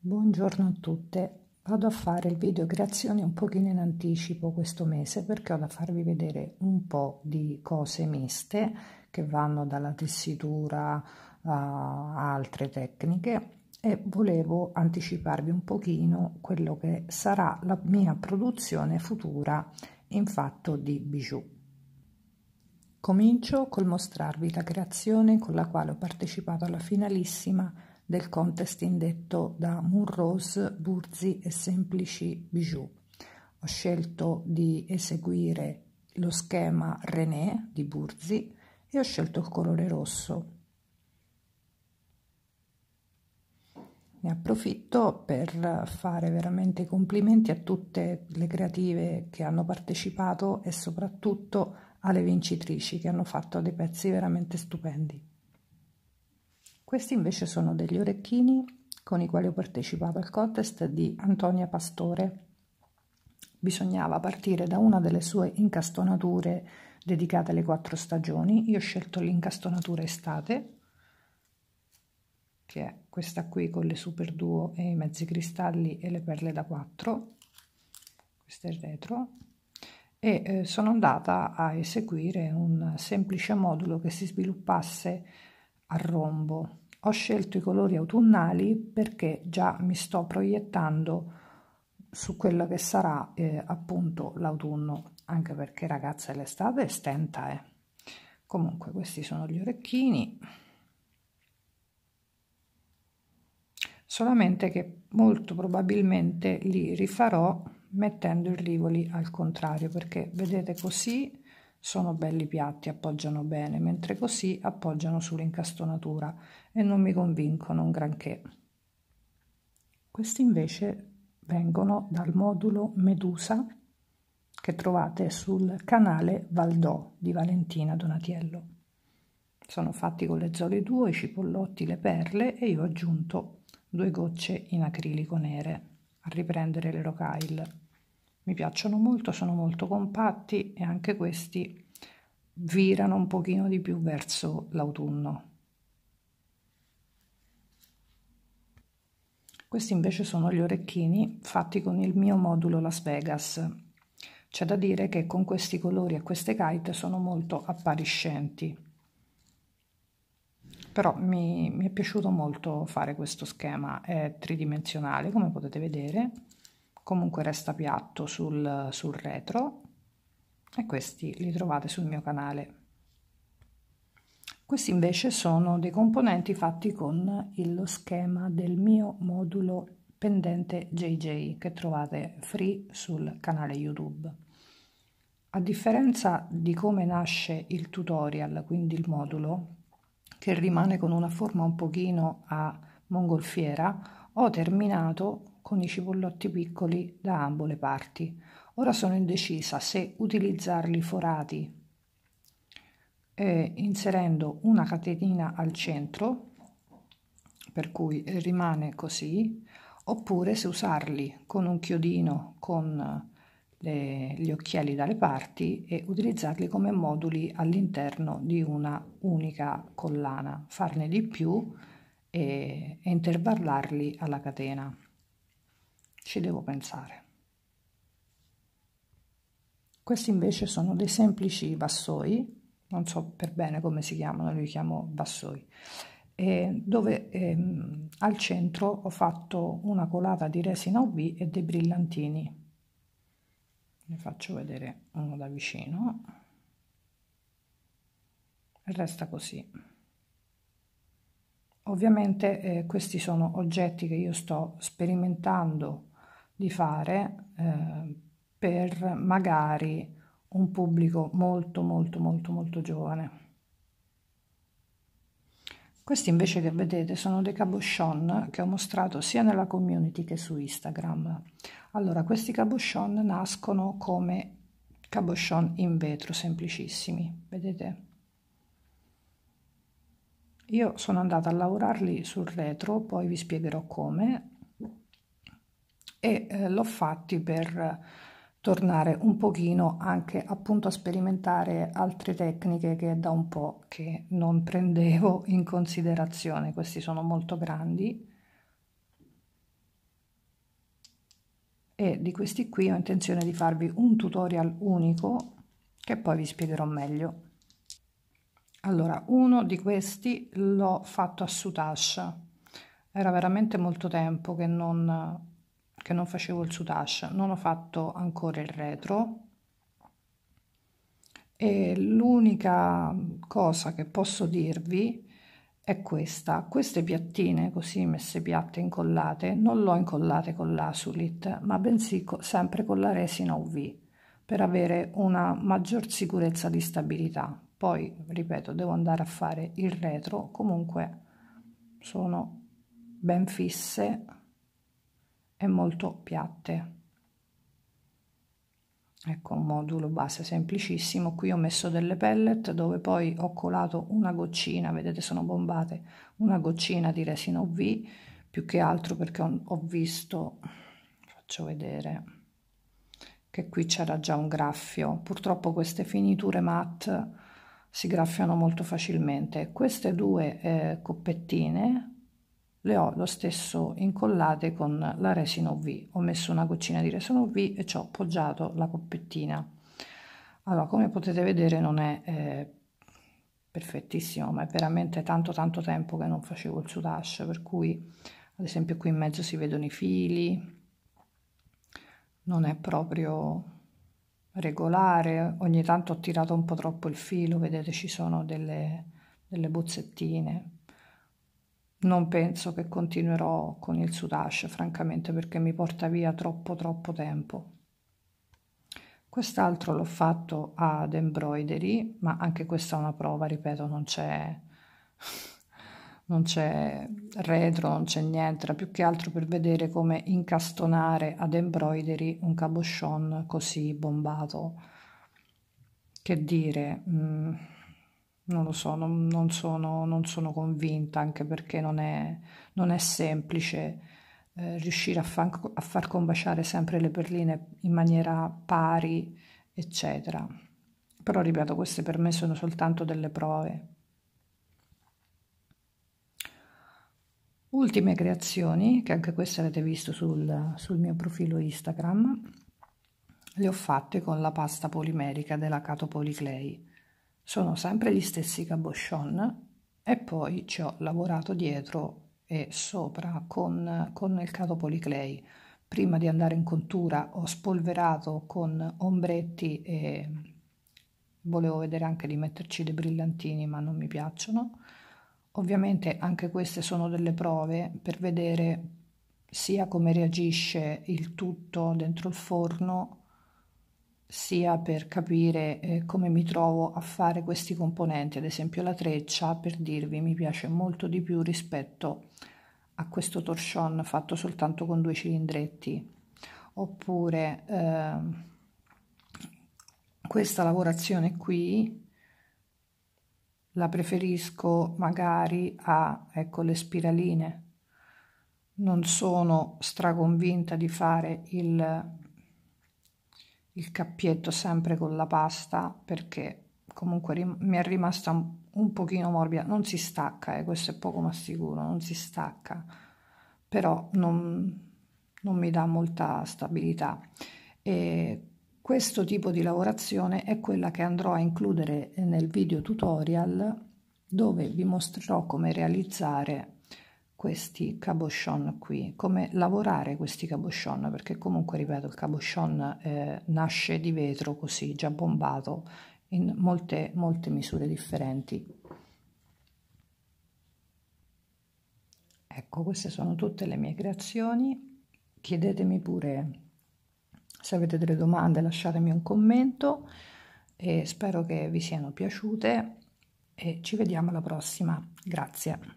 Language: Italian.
Buongiorno a tutte, vado a fare il video creazione un pochino in anticipo questo mese perché ho da farvi vedere un po' di cose miste che vanno dalla tessitura a altre tecniche e volevo anticiparvi un pochino quello che sarà la mia produzione futura in fatto di bijou. Comincio col mostrarvi la creazione con la quale ho partecipato alla finalissima del contest indetto da Murros, Burzi e Semplici Bijou. Ho scelto di eseguire lo schema René di Burzi e ho scelto il colore rosso. Ne approfitto per fare veramente complimenti a tutte le creative che hanno partecipato e soprattutto alle vincitrici che hanno fatto dei pezzi veramente stupendi. Questi invece sono degli orecchini con i quali ho partecipato al contest di Antonia Pastore. Bisognava partire da una delle sue incastonature dedicate alle quattro stagioni. Io ho scelto l'incastonatura estate, che è questa qui con le super duo e i mezzi cristalli e le perle da 4. Questo è il retro. E eh, sono andata a eseguire un semplice modulo che si sviluppasse a rombo ho scelto i colori autunnali perché già mi sto proiettando su quello che sarà eh, appunto l'autunno, anche perché ragazze l'estate stenta eh. Comunque questi sono gli orecchini. solamente che molto probabilmente li rifarò mettendo i rivoli al contrario perché vedete così sono belli piatti, appoggiano bene, mentre così appoggiano sull'incastonatura e non mi convincono un granché. Questi invece vengono dal modulo Medusa che trovate sul canale Valdò di Valentina Donatiello. Sono fatti con le zole 2, i cipollotti, le perle e io ho aggiunto due gocce in acrilico nere a riprendere le rocaille mi piacciono molto sono molto compatti e anche questi virano un pochino di più verso l'autunno questi invece sono gli orecchini fatti con il mio modulo Las Vegas c'è da dire che con questi colori e queste kite sono molto appariscenti però mi, mi è piaciuto molto fare questo schema è tridimensionale come potete vedere comunque resta piatto sul, sul retro e questi li trovate sul mio canale. Questi invece sono dei componenti fatti con lo schema del mio modulo pendente JJ che trovate free sul canale YouTube. A differenza di come nasce il tutorial, quindi il modulo, che rimane con una forma un pochino a mongolfiera, ho terminato con i cipollotti piccoli da ambo le parti. Ora sono indecisa se utilizzarli forati eh, inserendo una catenina al centro, per cui rimane così, oppure se usarli con un chiodino con le, gli occhiali dalle parti e utilizzarli come moduli all'interno di una unica collana, farne di più e, e intervallarli alla catena. Ci devo pensare. Questi invece sono dei semplici vassoi, non so per bene come si chiamano, li chiamo vassoi, eh, dove ehm, al centro ho fatto una colata di resina UV e dei brillantini. Ne faccio vedere uno da vicino. E Resta così. Ovviamente eh, questi sono oggetti che io sto sperimentando di fare eh, per magari un pubblico molto molto molto molto giovane. Questi invece che vedete sono dei cabochon che ho mostrato sia nella community che su Instagram. Allora, questi cabochon nascono come cabochon in vetro semplicissimi, vedete? Io sono andata a lavorarli sul retro, poi vi spiegherò come, e eh, l'ho fatti per tornare un pochino anche appunto a sperimentare altre tecniche che da un po' che non prendevo in considerazione. Questi sono molto grandi e di questi qui ho intenzione di farvi un tutorial unico che poi vi spiegherò meglio. Allora, uno di questi l'ho fatto a Sutash. Era veramente molto tempo che non perché non facevo il soutache non ho fatto ancora il retro e l'unica cosa che posso dirvi è questa queste piattine così messe piatte incollate non l'ho incollate con l'asulit ma bensì co sempre con la resina UV per avere una maggior sicurezza di stabilità poi ripeto devo andare a fare il retro comunque sono ben fisse e molto piatte ecco un modulo base semplicissimo qui ho messo delle pellet dove poi ho colato una goccina vedete sono bombate una goccina di resina UV più che altro perché ho, ho visto faccio vedere che qui c'era già un graffio purtroppo queste finiture matte si graffiano molto facilmente queste due eh, coppettine le ho lo stesso incollate con la resina UV. Ho messo una goccina di resina UV e ci ho appoggiato la coppettina. Allora, come potete vedere non è eh, perfettissimo, ma è veramente tanto tanto tempo che non facevo il sudash, per cui ad esempio qui in mezzo si vedono i fili, non è proprio regolare, ogni tanto ho tirato un po' troppo il filo, vedete ci sono delle, delle bozzettine, non penso che continuerò con il sudash francamente perché mi porta via troppo troppo tempo quest'altro l'ho fatto ad embroidery ma anche questa è una prova ripeto non c'è non c'è retro non c'è niente più che altro per vedere come incastonare ad embroidery un cabochon così bombato che dire mh, mm non lo so, non, non, sono, non sono, convinta, anche perché non è, non è semplice eh, riuscire a, fa, a far combaciare sempre le perline in maniera pari, eccetera. Però, ripeto, queste per me sono soltanto delle prove. Ultime creazioni, che anche queste avete visto sul, sul mio profilo Instagram, le ho fatte con la pasta polimerica della Cato Policlei sono sempre gli stessi cabochon e poi ci ho lavorato dietro e sopra con, con il cato policlei prima di andare in contura ho spolverato con ombretti e volevo vedere anche di metterci dei brillantini ma non mi piacciono ovviamente anche queste sono delle prove per vedere sia come reagisce il tutto dentro il forno sia per capire eh, come mi trovo a fare questi componenti, ad esempio la treccia, per dirvi mi piace molto di più rispetto a questo torsion fatto soltanto con due cilindretti, oppure eh, questa lavorazione qui la preferisco magari a ecco le spiraline non sono straconvinta di fare il il cappietto sempre con la pasta perché comunque mi è rimasta un, un pochino morbida non si stacca eh, questo è poco ma sicuro non si stacca però non, non mi dà molta stabilità e questo tipo di lavorazione è quella che andrò a includere nel video tutorial dove vi mostrerò come realizzare questi cabochon qui, come lavorare questi cabochon, perché comunque, ripeto, il cabochon eh, nasce di vetro così, già bombato, in molte, molte misure differenti. Ecco, queste sono tutte le mie creazioni. Chiedetemi pure se avete delle domande, lasciatemi un commento e spero che vi siano piaciute e ci vediamo alla prossima. Grazie.